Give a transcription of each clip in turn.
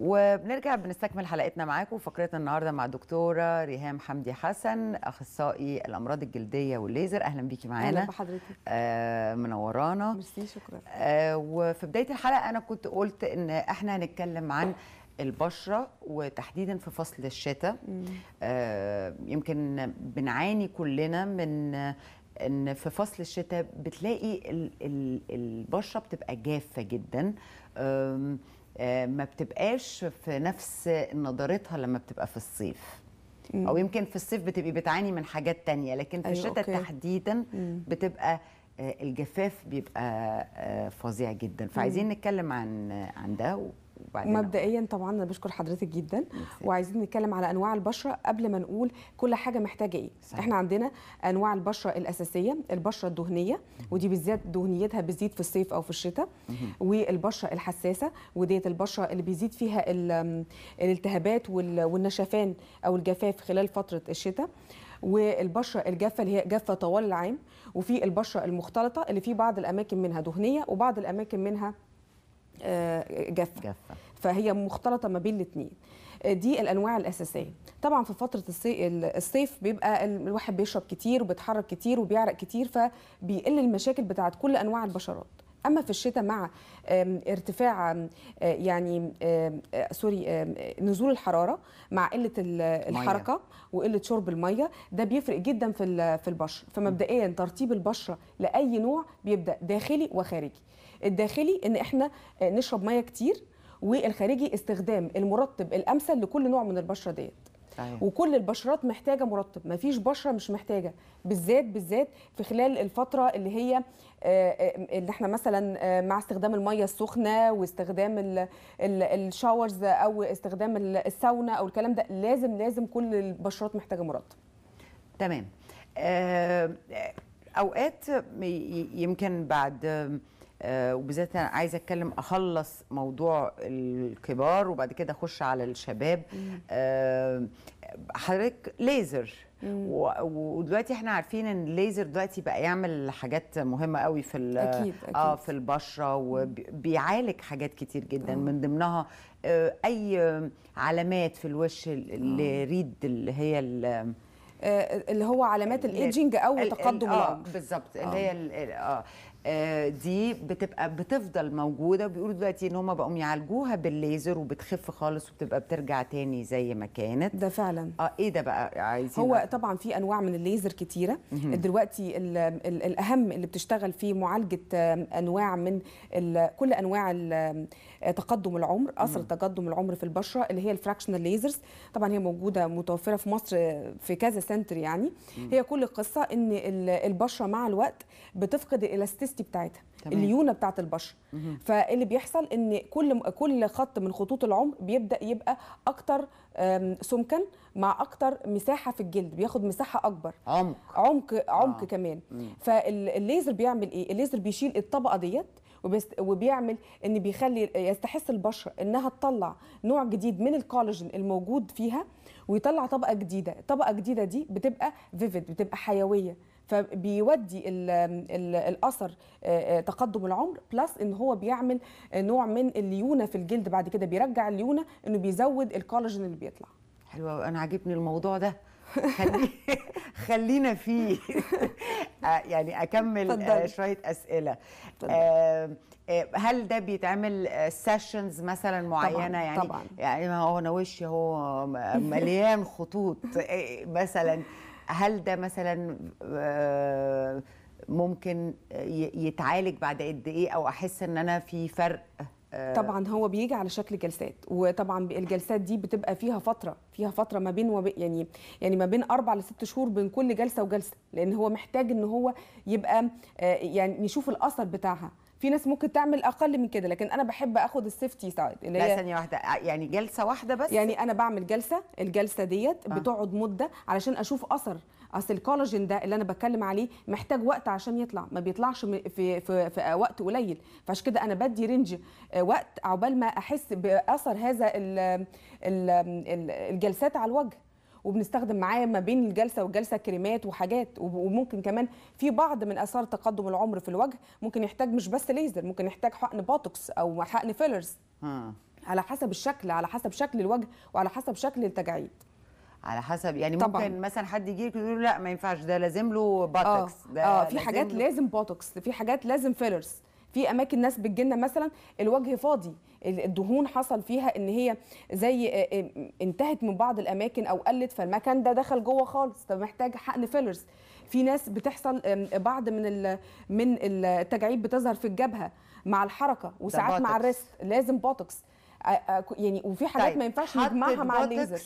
وبنرجع بنستكمل حلقتنا معاكم وفقرتنا النهارده مع دكتوره ريهام حمدي حسن اخصائي الامراض الجلديه والليزر اهلا بيكي معانا اهلا بحضرتك آه منورانا ميرسي شكرا آه وفي بدايه الحلقه انا كنت قلت ان احنا هنتكلم عن البشره وتحديدا في فصل الشتاء آه يمكن بنعاني كلنا من ان في فصل الشتاء بتلاقي البشره بتبقى جافه جدا آه آه، ما بتبقاش في نفس نضارتها لما بتبقى في الصيف مم. او يمكن في الصيف بتبقي بتعاني من حاجات تانية لكن في أيوة الشتاء تحديدا مم. بتبقى آه، الجفاف بيبقى آه، فظيع جدا فعايزين نتكلم عن عن ده وبعدين مبدئيا طبعا انا بشكر حضرتك جدا وعايزين نتكلم على انواع البشره قبل ما نقول كل حاجه محتاجه ايه صحيح. احنا عندنا انواع البشره الاساسيه البشره الدهنيه ودي بالذات دهنيتها بتزيد في الصيف او في الشتاء والبشره الحساسه وديت البشره اللي بيزيد فيها الالتهابات والنشفان او الجفاف خلال فتره الشتاء والبشره الجافه اللي هي جافه طوال العام وفي البشره المختلطه اللي في بعض الاماكن منها دهنيه وبعض الاماكن منها آه، جافه جافه فهي مختلطه ما بين الاثنين آه، دي الانواع الاساسيه طبعا في فتره الصيف بيبقى الواحد بيشرب كتير وبيتحرك كتير وبيعرق كتير فبيقل المشاكل بتاعت كل انواع البشرات اما في الشتاء مع ارتفاع يعني آه، سوري نزول الحراره مع قله الحركه وقله شرب الميه ده بيفرق جدا في في البشره فمبدئيا ترطيب البشره لاي نوع بيبدا داخلي وخارجي الداخلي ان احنا نشرب ميه كتير والخارجي استخدام المرطب الامثل لكل نوع من البشره ديت أيوة. وكل البشرات محتاجه مرطب مفيش بشره مش محتاجه بالذات بالذات في خلال الفتره اللي هي آه، آه، اللي احنا مثلا آه، مع استخدام الميه السخنه واستخدام الشاورز او استخدام الساونا او الكلام ده لازم لازم كل البشرات محتاجه مرطب تمام اوقات يمكن بعد آه، وبالذات انا عايزه اتكلم اخلص موضوع الكبار وبعد كده اخش على الشباب آه، حضرتك ليزر ودلوقتي احنا عارفين ان الليزر دلوقتي بقى يعمل حاجات مهمه قوي في أكيد أكيد. اه في البشره وبيعالج حاجات كتير جدا أوه. من ضمنها آه اي علامات في الوش اللي آه. ريد اللي هي اللي هو علامات الايدجنج او تقدم العمر بالظبط اللي هي اه آه، دي بتبقى بتفضل موجوده بيقولوا دلوقتي ان هم بقوا يعالجوها بالليزر وبتخف خالص وبتبقى بترجع تاني زي ما كانت ده فعلا اه ايه ده بقى عايزين هو طبعا في انواع من الليزر كتيره دلوقتي الـ الـ الاهم اللي بتشتغل في معالجه آه، انواع من كل انواع آه، تقدم العمر اثر تقدم العمر في البشره اللي هي الفراكشنال ليزرز طبعا هي موجوده متوفره في مصر في كذا سنتر يعني هي كل القصه ان البشره مع الوقت بتفقد الاستيس الدنسيتي بتاعتها تمام. الليونه بتاعت البشره فاللي بيحصل ان كل كل خط من خطوط العمر بيبدا يبقى اكتر سمكا مع اكتر مساحه في الجلد بياخد مساحه اكبر عمق عمق عمق آه. كمان مم. فالليزر بيعمل ايه الليزر بيشيل الطبقه ديت وبيعمل ان بيخلي يستحس البشره انها تطلع نوع جديد من الكولاجين الموجود فيها ويطلع طبقه جديده الطبقه الجديده دي بتبقى فيفيد بتبقى حيويه فبيودي الاثر آه، آه، تقدم العمر بلس ان هو بيعمل آه، نوع من الليونه في الجلد بعد كده بيرجع الليونه انه بيزود الكولاجين اللي بيطلع حلوه قوي انا عاجبني الموضوع ده خلينا فيه يعني اكمل فضل. شويه اسئله هل ده بيتعمل سيشنز مثلا معينه طبعًا يعني طبعًا. يعني ما هو انا وشي هو مليان خطوط مثلا هل ده مثلا آه، ممكن يتعالج بعد قد ايه او احس ان انا في فرق طبعا هو بيجي على شكل جلسات وطبعا الجلسات دي بتبقى فيها فتره فيها فتره ما بين وب... يعني يعني ما بين اربع لست شهور بين كل جلسه وجلسه لان هو محتاج ان هو يبقى آه، يعني نشوف الاثر بتاعها في ناس ممكن تعمل اقل من كده لكن انا بحب اخد السيفتي سايد اللي هي ثانيه واحده آه، يعني جلسه واحده بس يعني انا بعمل جلسه الجلسه ديت آه. بتقعد مده علشان اشوف اثر اصل الكولاجين ده اللي انا بتكلم عليه محتاج وقت عشان يطلع ما بيطلعش في في, في وقت قليل فعشان كده انا بدي رينج آه، وقت عقبال ما احس باثر هذا الجلسات على الوجه وبنستخدم معاه ما بين الجلسه والجلسه كريمات وحاجات وممكن كمان في بعض من اثار تقدم العمر في الوجه ممكن يحتاج مش بس ليزر ممكن يحتاج حقن بوتوكس او حقن فيلرز على حسب الشكل على حسب شكل الوجه وعلى حسب شكل التجاعيد على حسب يعني طبعًا. ممكن مثلا حد يجي لك يقول لا ما ينفعش ده لازم له بوتوكس آه. اه في لازم حاجات له... لازم بوتوكس في حاجات لازم فيلرز في اماكن ناس بتجيلنا مثلا الوجه فاضي الدهون حصل فيها ان هي زي آه، آه، انتهت من بعض الاماكن او قلت فالمكان ده دخل جوه خالص فمحتاج حقن فيلرز في ناس بتحصل بعض من ال من التجاعيد بتظهر في الجبهه مع الحركه وساعات مع الريست لازم بوتوكس يعني وفي حاجات طيب. ما ينفعش نجمعها مع الليزر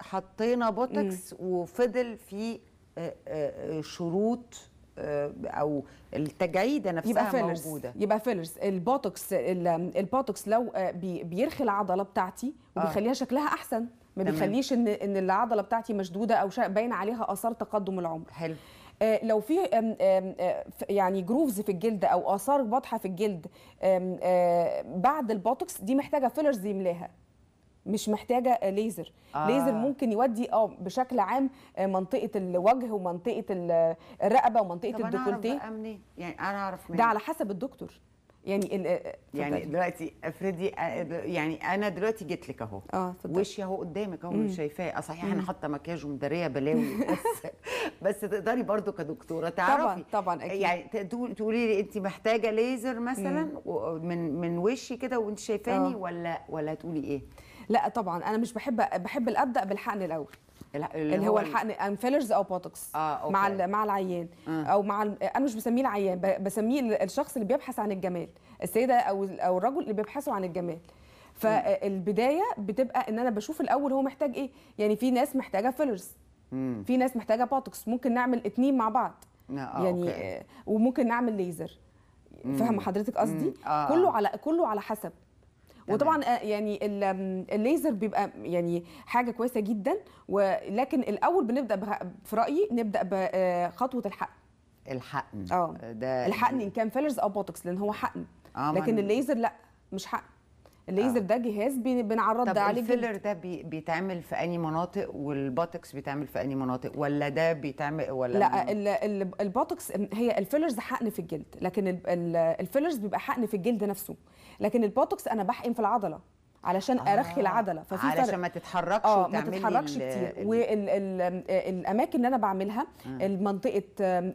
حطينا بوتوكس وفضل في آه، آه، آه، شروط او التجعيده نفسها يبقى فيلرز. موجوده يبقى فيلرز البوتوكس البوتوكس لو بيرخي العضله بتاعتي وبيخليها شكلها احسن ما بيخليش ان ان العضله بتاعتي مشدوده او باين عليها اثار تقدم العمر حلو آه، لو في آه، يعني جروفز في الجلد او اثار واضحه في الجلد آه، بعد البوتوكس دي محتاجه فيلرز يملاها مش محتاجه ليزر آه. ليزر ممكن يودي اه بشكل عام منطقه الوجه ومنطقه الرقبه ومنطقه الديكولتيه طب انا اعرف منين يعني انا اعرف منين ده على حسب الدكتور يعني يعني دلوقتي افرضي يعني انا دلوقتي جيت لك اهو اه وشي اهو قدامك اهو شايفاه آه، صحيح انا حاطه مكياج ومداريه بلاوي بس بس تقدري برضو كدكتوره تعرفي طبعا طبعا اكيد يعني تقولي لي انت محتاجه ليزر مثلا من من وشي كده وانت شايفاني آه. ولا ولا تقولي ايه؟ لا طبعا انا مش بحب بحب ابدا بالحقن الاول اللي, اللي هو الحقن فيلرز او بوتوكس آه، أوكي. مع مع العيان آه. او مع انا مش بسميه العيان بسميه الشخص اللي بيبحث عن الجمال السيده او او الرجل اللي بيبحثوا عن الجمال فالبدايه آه، بتبقى ان انا بشوف الاول هو محتاج ايه يعني في ناس محتاجه فيلرز في ناس محتاجه بوتوكس ممكن نعمل اتنين مع بعض آه، يعني آه. وممكن نعمل ليزر فاهمه حضرتك قصدي آه،, آه. كله على كله على حسب وطبعا آه، يعني الليزر بيبقى يعني حاجه كويسه جدا ولكن الاول بنبدا في رايي نبدا بخطوه آه، الحقن الحقن اه ده الحقن ان كان فيلرز او بوتوكس لان هو حقن آه لكن الليزر لا مش حقن الليزر آه. ده جهاز بنعرض ده عليه الفيلر ده بي بيتعمل في انهي مناطق والبوتوكس بيتعمل في انهي مناطق ولا ده بيتعمل ولا لا ال البوتوكس هي الفيلرز حقن في الجلد لكن الفيلرز بيبقى حقن في الجلد نفسه لكن البوتوكس انا بحقن في العضله علشان آه ارخي العضله ففي علشان ما تتحركش اه ما تتحركش كتير والاماكن اللي انا بعملها آه. المنطقه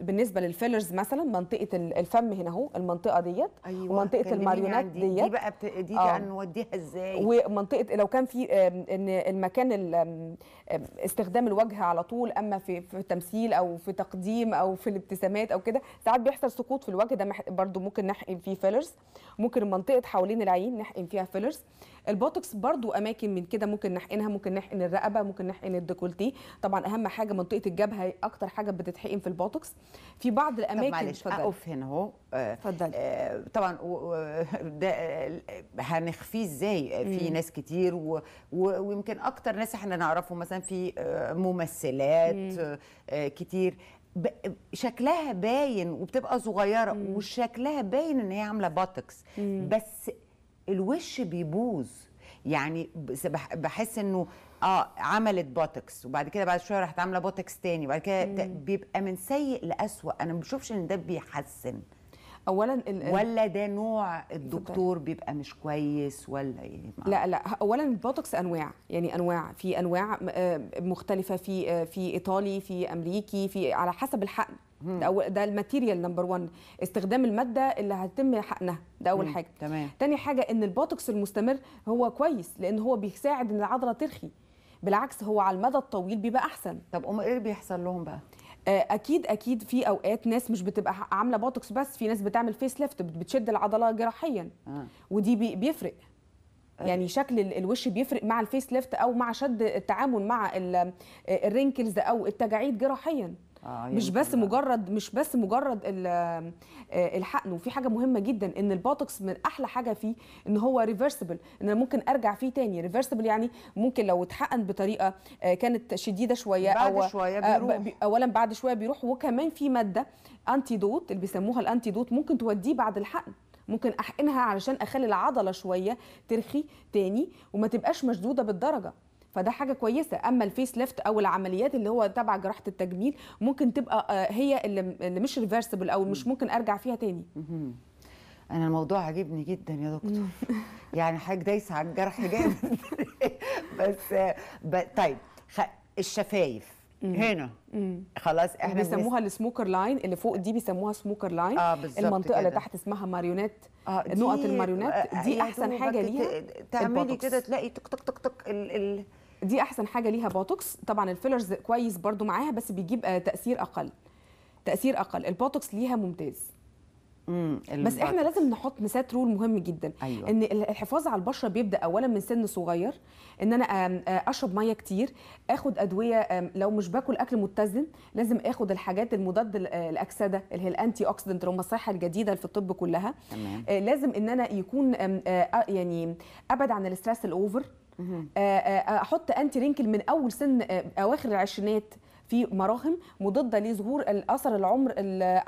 بالنسبه للفيلرز مثلا منطقه الفم هنا اهو المنطقه ديت أيوة ومنطقه الماريونات ديت دي بقى بت... دي آه. بقى آه. نوديها ازاي ومنطقه لو كان في ان المكان استخدام الوجه على طول اما في في التمثيل او في تقديم او في الابتسامات او كده ساعات بيحصل سقوط في الوجه ده برده ممكن نحقن فيه فيلرز ممكن منطقه حوالين العين نحقن فيها فيلرز البوتوكس برضو اماكن من كده ممكن نحقنها ممكن نحقن الرقبه ممكن نحقن الديكولتي طبعا اهم حاجه منطقه الجبهه اكتر حاجه بتتحقن في البوتوكس في بعض الاماكن طب معلش اقف هنا اهو آه، اتفضلي آه طبعا ده هنخفيه ازاي آه، في ناس كتير ويمكن اكتر ناس احنا نعرفه مثلا في آه، ممثلات كتير شكلها باين وبتبقى صغيره وشكلها باين ان هي عامله بوتوكس بس الوش بيبوظ يعني بحس انه اه عملت بوتوكس وبعد كده بعد شويه راحت عامله بوتوكس تاني وبعد كده بيبقى من سيء لاسوء انا ما بشوفش ان ده بيحسن اولا ولا ده نوع الدكتور بيبقى مش كويس ولا ايه لا لا اولا البوتوكس انواع يعني انواع في انواع آه، مختلفه في آه، في ايطالي في امريكي في على حسب الحقن ده, ده الماتيريال نمبر 1 استخدام الماده اللي هتتم حقنها ده اول مم. حاجه تمام تاني حاجه ان البوتوكس المستمر هو كويس لان هو بيساعد ان العضله ترخي بالعكس هو على المدى الطويل بيبقى احسن طب ام ايه بيحصل لهم بقى آه، اكيد اكيد في اوقات ناس مش بتبقى عامله بوتوكس بس في ناس بتعمل فيس ليفت بتشد العضله جراحيا آه. ودي بيفرق آه. يعني شكل الوش بيفرق مع الفيس ليفت او مع شد التعامل مع آه، الرينكلز او التجاعيد جراحيا آه مش يعني بس الله. مجرد مش بس مجرد آه، الحقن وفي حاجه مهمه جدا ان البوتوكس من احلى حاجه فيه ان هو ريفرسبل ان انا ممكن ارجع فيه تاني ريفرسبل يعني ممكن لو اتحقن بطريقه آه، كانت شديده شويه بعد أو شويه آه، بيروح اولا بعد شويه بيروح وكمان في ماده انتيدوت اللي بيسموها الانتيدوت ممكن توديه بعد الحقن ممكن احقنها علشان اخلي العضله شويه ترخي تاني وما تبقاش مشدوده بالدرجه فده حاجه كويسه اما الفيس ليفت او العمليات اللي هو تبع جراحه التجميل ممكن تبقى آه، هي اللي مش ريفرسبل او مش ممكن ارجع فيها تاني انا الموضوع عجبني جدا يا دكتور يعني حضرتك دايسه على الجرح جامد بس ب... طيب خ... الشفايف هنا خلاص احنا بيسموها السموكر لاين اللي فوق دي بيسموها سموكر لاين آه المنطقه كده. اللي تحت اسمها ماريونات آه نقط الماريونات دي آه، احسن حاجه ليها تعملي كده تلاقي تك تك تك تك ال ال دي احسن حاجه ليها بوتوكس طبعا الفيلرز كويس برضو معاها بس بيجيب آه، تاثير اقل تاثير اقل البوتوكس ليها ممتاز مم. بس احنا لازم نحط مسات رول مهم جدا أيوة. ان الحفاظ على البشره بيبدا اولا من سن صغير ان انا آه، اشرب ميه كتير اخد ادويه لو مش باكل اكل متزن لازم اخد الحاجات المضاد آه، الاكسده اللي هي الانتي اوكسيدنت اللي هم الصحه الجديده في الطب كلها تمام. لازم ان انا يكون يعني ابعد عن الستريس الاوفر آه، آه، آه، احط انتي رينكل من اول سن اواخر العشرينات في مراهم مضاده لظهور الاثر العمر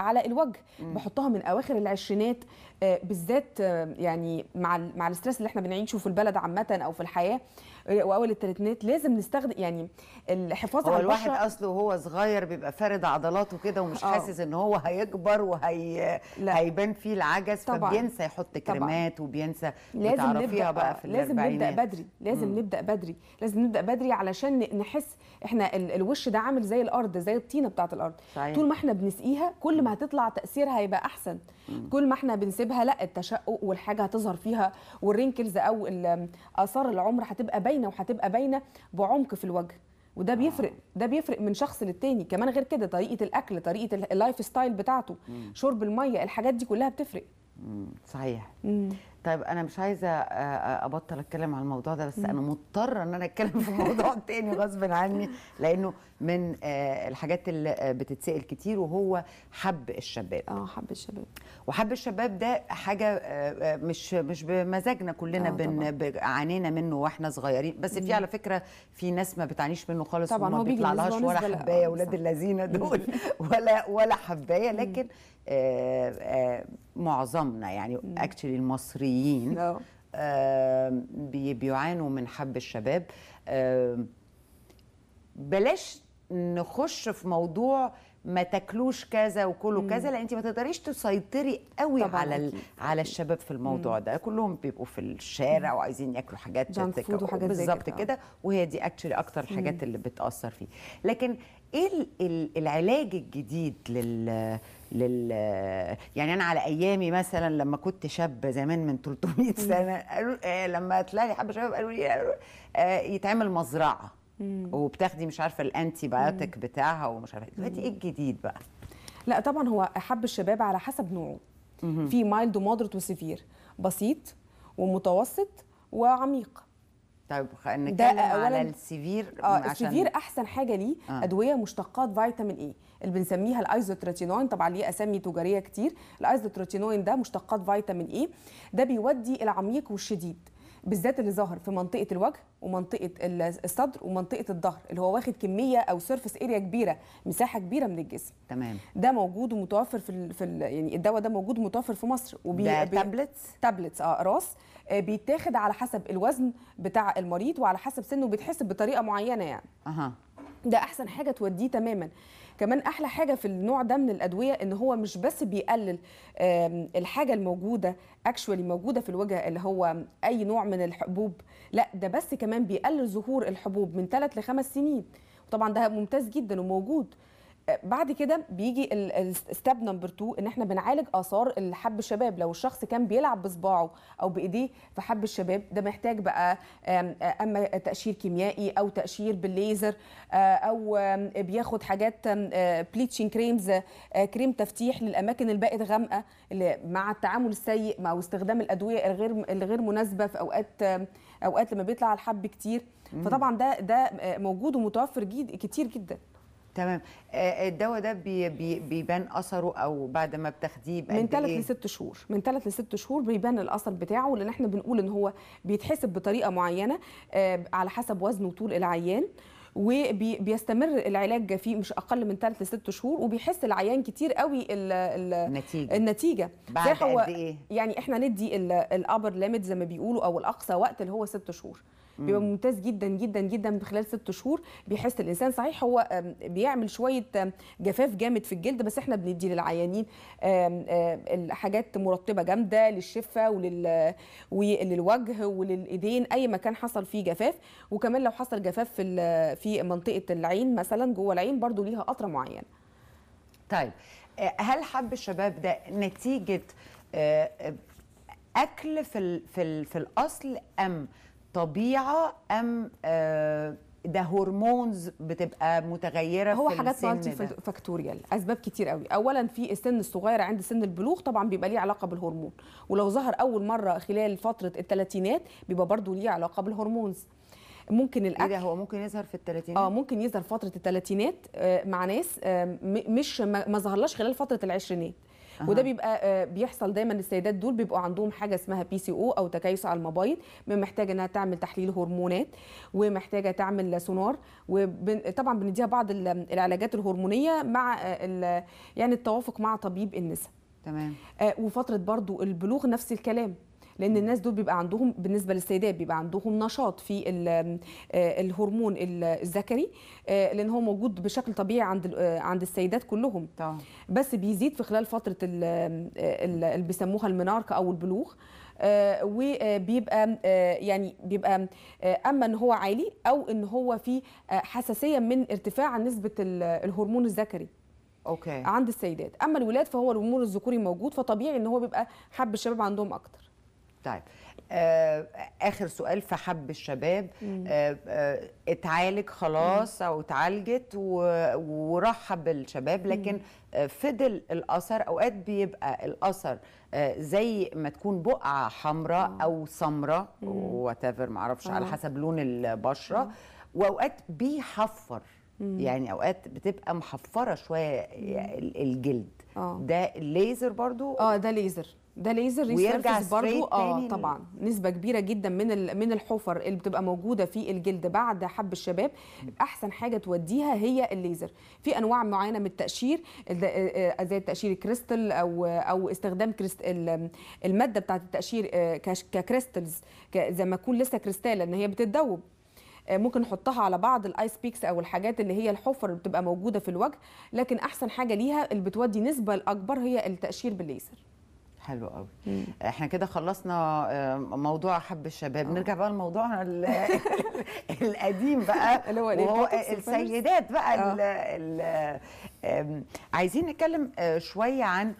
على الوجه مم. بحطها من اواخر العشرينات بالذات يعني مع مع الاسترس اللي احنا بنعيشه في البلد عامه او في الحياه واول الثلاثينات لازم نستخدم يعني الحفاظ على البشره الواحد اصله وهو صغير بيبقى فارد عضلاته كده ومش أوه. حاسس ان هو هيكبر وهي لا. هيبان فيه العجز طبعا. فبينسى يحط كريمات طبعا. وبينسى لازم نبدا بقى في لازم نبدا بدري لازم مم. نبدا بدري لازم نبدا بدري علشان نحس احنا الوش ده عامل زي الارض زي الطينه بتاعه الارض صحيح. طول ما احنا بنسقيها كل ما هتطلع تاثيرها هيبقى احسن مم. كل ما احنا بنسيبها لا التشقق والحاجه هتظهر فيها والرينكلز او اثار العمر هتبقى باينه باينه وهتبقى باينه بعمق في الوجه وده آه. بيفرق ده بيفرق من شخص للتاني كمان غير كده طريقه الاكل طريقه اللايف ستايل بتاعته شرب الميه الحاجات دي كلها بتفرق صحيح مم. طيب انا مش عايزه آه، آه، ابطل اتكلم عن الموضوع ده بس مم. انا مضطره ان انا اتكلم في موضوع تاني غصب عني لانه من آه، الحاجات اللي بتتسال كتير وهو حب الشباب اه حب الشباب وحب الشباب ده حاجه مش مش بمزاجنا كلنا آه بن عانينا منه واحنا صغيرين بس مم. في على فكره في ناس ما بتعانيش منه خالص طبعا هو بيطلع لهاش ولا حبايه اولاد اللذينه دول ولا ولا حبايه لكن معظمنا يعني اكشلي المصريين نعم. بيعانوا من حب الشباب بلاش نخش في موضوع ما تاكلوش كذا وكلوا كذا لان انت ما تقدريش تسيطري قوي على على الشباب في الموضوع ده كلهم بيبقوا في الشارع وعايزين ياكلوا حاجات بالظبط آه. كده وهي دي اكشلي اكتر الحاجات اللي بتاثر فيه لكن ايه العلاج الجديد لل لل يعني انا على ايامي مثلا لما كنت شاب زمان من 300 سنه قالوا آه، لما طلع لي حبه شباب قالوا لي آه، يتعمل مزرعه وبتاخدي مش عارفه الانتي بايوتيك بتاعها ومش عارفه إيه. دلوقتي ايه الجديد بقى؟ لا طبعا هو حب الشباب على حسب نوعه في مايلد ومودريت وسيفير بسيط ومتوسط وعميق طيب نتكلم على السيفير اه السيفير احسن حاجه ليه آه. ادويه مشتقات فيتامين اي اللي بنسميها الايزوتروتينوين طبعا ليه اسامي تجاريه كتير الايزوتروتينوين ده مشتقات فيتامين اي ده بيودي العميق والشديد بالذات اللي ظهر في منطقه الوجه ومنطقه الصدر ومنطقه الظهر اللي هو واخد كميه او سيرفس اريا كبيره مساحه كبيره من الجسم تمام ده موجود ومتوفر في في يعني الدواء ده موجود ومتوفر في مصر وبي تابلتس تابلتس اه راس آه، بيتاخد على حسب الوزن بتاع المريض وعلى حسب سنه بيتحسب بطريقه معينه يعني اها ده احسن حاجه توديه تماما كمان احلى حاجه في النوع ده من الادويه ان هو مش بس بيقلل الحاجه الموجوده اكشوالي موجوده في الوجه اللي هو اي نوع من الحبوب لا ده بس كمان بيقلل ظهور الحبوب من 3 ل 5 سنين طبعا ده ممتاز جدا وموجود بعد كده بيجي الستاب نمبر 2 ان احنا بنعالج اثار الحب الشباب لو الشخص كان بيلعب بصباعه او بايديه في حب الشباب ده محتاج بقى آه، اما تقشير كيميائي او تقشير بالليزر آه، او بياخد حاجات بليتشنج كريمز آه، كريم تفتيح للاماكن اللي بقت غامقه مع التعامل السيء مع استخدام الادويه الغير الغير مناسبه في اوقات اوقات لما بيطلع الحب كتير فطبعا ده ده موجود ومتوفر جد كتير جدا تمام آه، آه، الدواء ده بي بيبان اثره او بعد ما بتاخديه من ثلاث إيه؟ لست شهور من ثلاث لست شهور بيبان الاثر بتاعه لان احنا بنقول ان هو بيتحسب بطريقه معينه آه، على حسب وزن وطول العيان وبيستمر العلاج فيه مش اقل من 3 ل 6 شهور وبيحس العيان كتير قوي الـ الـ النتيجه النتيجه بعد قد ايه يعني احنا ندي الابر ليميت زي ما بيقولوا او الاقصى وقت اللي هو 6 شهور بيبقى ممتاز جدا جدا جدا خلال ست شهور بيحس الانسان صحيح هو بيعمل شويه جفاف جامد في الجلد بس احنا بندي للعيانين الحاجات مرطبه جامده للشفه ولل وللوجه وللايدين اي مكان حصل فيه جفاف وكمان لو حصل جفاف في في منطقه العين مثلا جوه العين برضو ليها قطره معينه طيب آه، هل حب الشباب ده نتيجه آه، آه، اكل في في الاصل ام طبيعه ام آه، ده هرمونز بتبقى متغيره هو في حاجات مالتي فاكتوريال اسباب كتير قوي اولا في السن الصغير عند سن البلوغ طبعا بيبقى ليه علاقه بالهرمون ولو ظهر اول مره خلال فتره الثلاثينات بيبقى برضو ليه علاقه بالهرمونز ممكن إيه الاكل إيه هو ممكن يظهر في الثلاثينات اه ممكن يظهر فتره الثلاثينات آه، مع ناس آه، مش ما ظهرلاش خلال فتره العشرينات أه. وده بيبقى آه، بيحصل دايما السيدات دول بيبقوا عندهم حاجه اسمها بي سي او او تكيس على المبايض محتاجه انها تعمل تحليل هرمونات ومحتاجه تعمل سونار وطبعا بنديها بعض العلاجات الهرمونيه مع آه، يعني التوافق مع طبيب النساء تمام آه، وفتره برضو البلوغ نفس الكلام لان الناس دول بيبقى عندهم بالنسبه للسيدات بيبقى عندهم نشاط في آه، الهرمون الذكري آه، لان هو موجود بشكل طبيعي عند آه، عند السيدات كلهم طبعا. بس بيزيد في خلال فتره اللي بيسموها المناركه او البلوغ وبيبقى يعني بيبقى اما ان هو عالي او ان هو في حساسيه من ارتفاع نسبه الهرمون الذكري اوكي عند السيدات اما الولاد فهو الهرمون الذكوري موجود فطبيعي ان هو بيبقى حب الشباب عندهم اكتر طيب آه اخر سؤال في حب الشباب آه آه اتعالج خلاص مم. او اتعالجت ورحب الشباب لكن آه فضل الاثر اوقات بيبقى الاثر آه زي ما تكون بقعه حمراء آه. او سمراء وات ايفر معرفش على آه. حسب لون البشره مم. آه. واوقات بيحفر مم. يعني اوقات بتبقى محفره شويه الجلد أوه. ده الليزر برضو اه ده ليزر ده ليزر ريسيرفس برضه اه طبعا نسبه كبيره جدا من من الحفر اللي بتبقى موجوده في الجلد بعد حب الشباب احسن حاجه توديها هي الليزر في انواع معينه من التقشير آه، زي التقشير كريستال او او استخدام الماده بتاعه التقشير آه، ككريستلز زي ما تكون لسه كريستاله ان هي بتتذوب آه، ممكن نحطها على بعض الايس بيكس او الحاجات اللي هي الحفر اللي بتبقى موجوده في الوجه لكن احسن حاجه ليها اللي بتودي نسبه الاكبر هي التقشير بالليزر حلو قوي احنا كده خلصنا آه، موضوع حب الشباب أوه. نرجع بقى لموضوعنا القديم بقى اللي هو السيدات بقى الـ آه. الـ عايزين نتكلم آه، شويه عن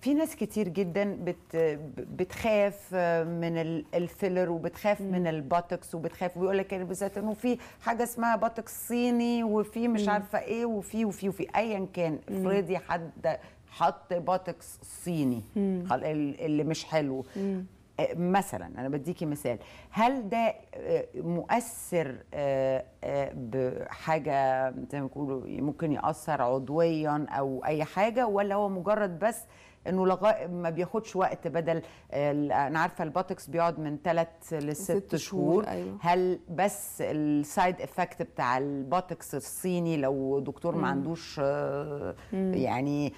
في ناس كتير جدا بت بتخاف من الفيلر وبتخاف مم. من البوتوكس وبتخاف ويقول لك يعني بالذات انه في حاجه اسمها بوتوكس صيني وفي مش عارفه ايه وفي وفي وفي ايا كان افرضي حد حط بوتوكس صيني اللي مش حلو مثلا انا بديكي مثال هل ده مؤثر بحاجه زي ما بيقولوا ممكن ياثر عضويا او اي حاجه ولا هو مجرد بس انه لغا... ما بياخدش وقت بدل انا عارفه البوتكس بيقعد من 3 لست شهور أيوة. هل بس السايد افكت بتاع البوتكس الصيني لو دكتور ما عندوش يعني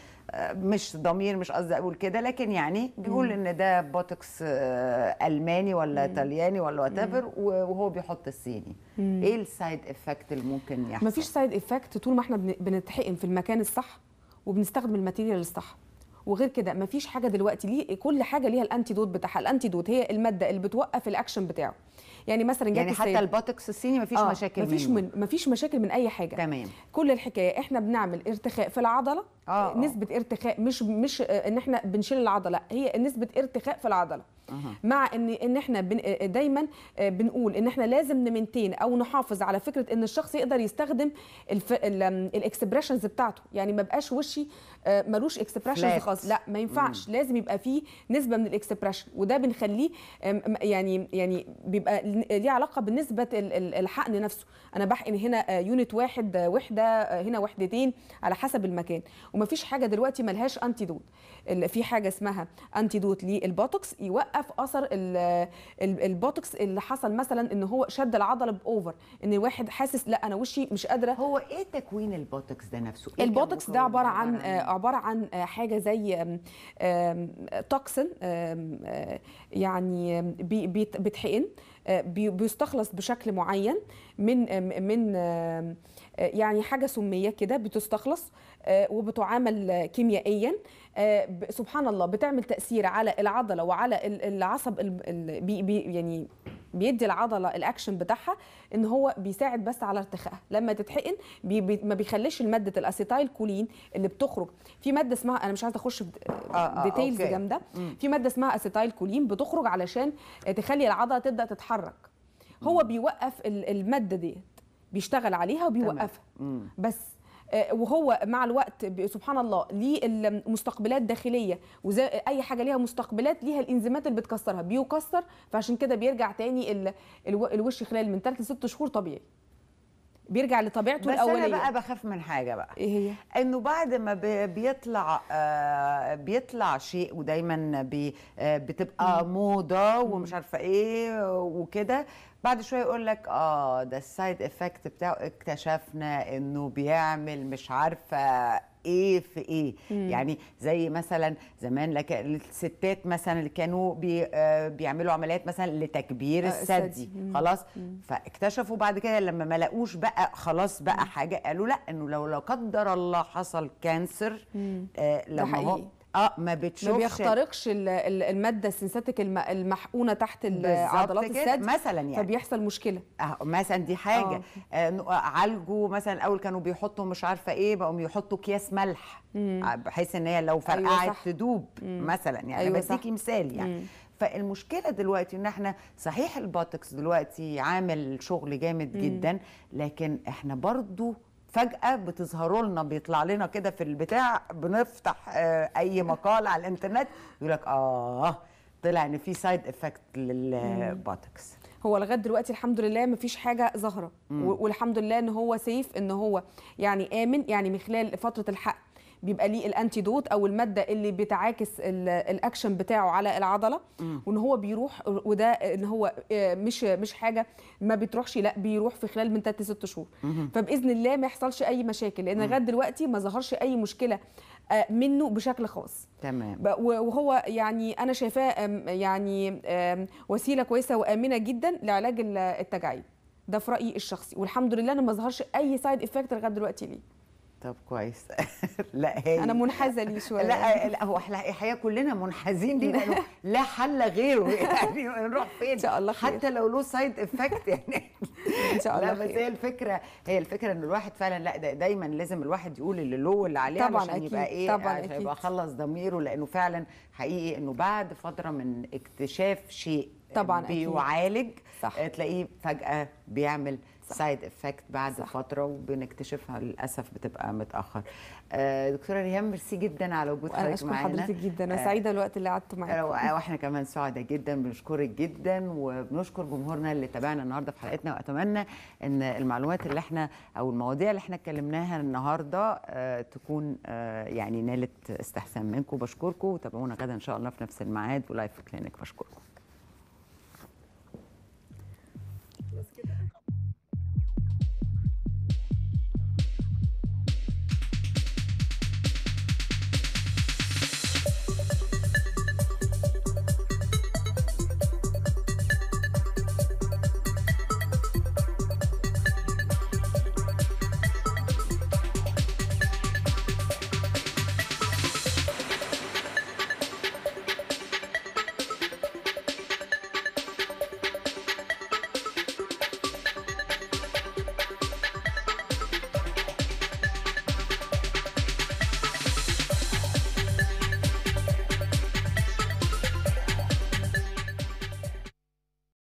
مش ضمير مش قصدي اقول كده لكن يعني بيقول ان ده بوتوكس آه، الماني ولا طلياني ولا وات وهو بيحط الصيني ايه السايد افكت اللي ممكن يحصل مفيش سايد افكت طول ما احنا بنتحقن في المكان الصح وبنستخدم الماتيريال الصح وغير كده مفيش حاجه دلوقتي ليه كل حاجه ليها الانتيدوت بتاعها الانتيدوت هي الماده اللي بتوقف الاكشن بتاعه يعني مثلا يعني حتى البوتوكس الصيني مفيش آه مشاكل مفيش منه. من مفيش مشاكل من اي حاجه تمام كل الحكايه احنا بنعمل ارتخاء في العضله آه،, آه نسبه ارتخاء مش مش آه، ان احنا بنشيل العضله هي نسبه ارتخاء في العضله مع ان ان احنا بن آه، دايما بنقول ان احنا لازم نمنتين او نحافظ على فكره ان الشخص يقدر يستخدم الاكسبريشنز بتاعته يعني ما بقاش وشي ملوش اكسبريشنز خالص لا ما ينفعش مم. لازم يبقى فيه نسبه من الاكسبريشن وده بنخليه يعني يعني بيبقى ليه علاقه بنسبه الحقن نفسه انا بحقن هنا يونت واحد وحده هنا وحدتين على حسب المكان ومفيش حاجه دلوقتي ملهاش انتيدوت في حاجه اسمها انتيدوت للبوتوكس يوقف اثر البوتوكس اللي حصل مثلا ان هو شد العضله باوفر ان الواحد حاسس لا انا وشي مش قادره هو ايه تكوين البوتوكس ده نفسه إيه البوتوكس ده عباره عن إيه؟ آه، عباره عن آه، حاجه زي توكسين آه، يعني بيتحقن بيستخلص بشكل معين من من يعني حاجه سميه كده بتستخلص آه، وبتعامل كيميائيا آه، سبحان الله بتعمل تاثير على العضله وعلى العصب بي بي يعني بيدي العضله الاكشن بتاعها ان هو بيساعد بس على ارتخائها لما تتحقن بي بي ما بيخليش الماده الاسيتايل كولين اللي بتخرج في ماده اسمها انا مش عايزه اخش في ديتيلز آه، جامده في ماده اسمها اسيتايل كولين بتخرج علشان تخلي العضله تبدا تتحرك هو بيوقف الماده ديت بيشتغل عليها وبيوقفها بس آه، وهو مع الوقت سبحان الله ليه المستقبلات داخليه واي اي حاجه ليها مستقبلات ليها الانزيمات اللي بتكسرها بيكسر فعشان كده بيرجع تاني الوش خلال من 3 ل 6 شهور طبيعي بيرجع لطبيعته بس الاوليه بس انا بقى بخاف من حاجه بقى ايه هي انه بعد ما بيطلع آه بيطلع شيء ودايما بي آه بتبقى مم. موضه ومش عارفه ايه وكده بعد شويه يقول لك اه ده السايد افكت بتاعه اكتشفنا انه بيعمل مش عارفه ايه في ايه مم. يعني زي مثلا زمان لك الستات مثلا اللي كانوا بي آه، بيعملوا عمليات مثلا لتكبير آه الثدي خلاص مم. فاكتشفوا بعد كده لما ما لقوش بقى خلاص بقى مم. حاجه قالوا لا انه لو لا قدر الله حصل كانسر آه لما اه ما بتشوفش ما بيخترقش الماده السنساتيك المحقونه تحت عضلات الثدي مثلا يعني فبيحصل مشكله اه مثلا دي حاجه آه. آه،, آه، عالجوا مثلا الاول كانوا بيحطوا مش عارفه ايه بقوا يحطوا اكياس ملح آه، بحيث ان هي لو فرقعت أيوة تدوب مم. مثلا يعني أيوة بديكي مثال يعني مم. فالمشكله دلوقتي ان احنا صحيح الباتكس دلوقتي عامل شغل جامد مم. جدا لكن احنا برضو فجأة بتظهروا لنا بيطلع لنا كده في البتاع بنفتح آه، أي مقال على الإنترنت يقول لك آه طلع إن في سايد إفكت للبوتوكس هو لغايه دلوقتي الحمد لله مفيش حاجه ظاهره والحمد لله ان هو سيف ان هو يعني امن يعني من خلال فتره الحق بيبقى ليه الانتيدوت او الماده اللي بتعاكس الاكشن بتاعه على العضله وان هو بيروح وده ان هو آه، مش مش حاجه ما بتروحش لا بيروح في خلال من 3 6 شهور فباذن الله ما يحصلش اي مشاكل لان لغايه دلوقتي ما ظهرش اي مشكله آه، منه بشكل خاص تمام وهو يعني انا شايفاه يعني وسيله كويسه وامنه جدا لعلاج التجاعيد ده في رايي الشخصي والحمد لله انا ما ظهرش اي سايد افكت لغايه دلوقتي ليه طب كويس لا هي انا منحازه ليه شويه لا لا هو احنا الحقيقه كلنا منحازين ليه لا حل غيره يعني نروح فين ان شاء الله خير. حتى لو له سايد افكت يعني ان شاء الله لا بس هي الفكره هي الفكره ان الواحد فعلا لا دا دايما لازم الواحد يقول اللي له واللي عليه طبعا عشان أكيد. يبقى ايه طبعا عشان أكيد. يبقى خلص ضميره لانه فعلا حقيقي انه بعد فتره من اكتشاف شيء طبعا بيعالج صح. تلاقيه فجاه بيعمل سايد افكت بعد صح. فتره وبنكتشفها للاسف بتبقى متاخر آه، دكتوره ريهام ميرسي جدا على وجود حضرتك معانا انا اشكر حضرتك جدا انا آه، سعيده الوقت اللي قعدته معاكم واحنا كمان سعداء جدا بنشكرك جدا وبنشكر جمهورنا اللي تابعنا النهارده في حلقتنا واتمنى ان المعلومات اللي احنا او المواضيع اللي احنا اتكلمناها النهارده آه، تكون يعني نالت استحسان منكم بشكركم وتابعونا غدا ان شاء الله في نفس الميعاد ولايف كلينك بشكركم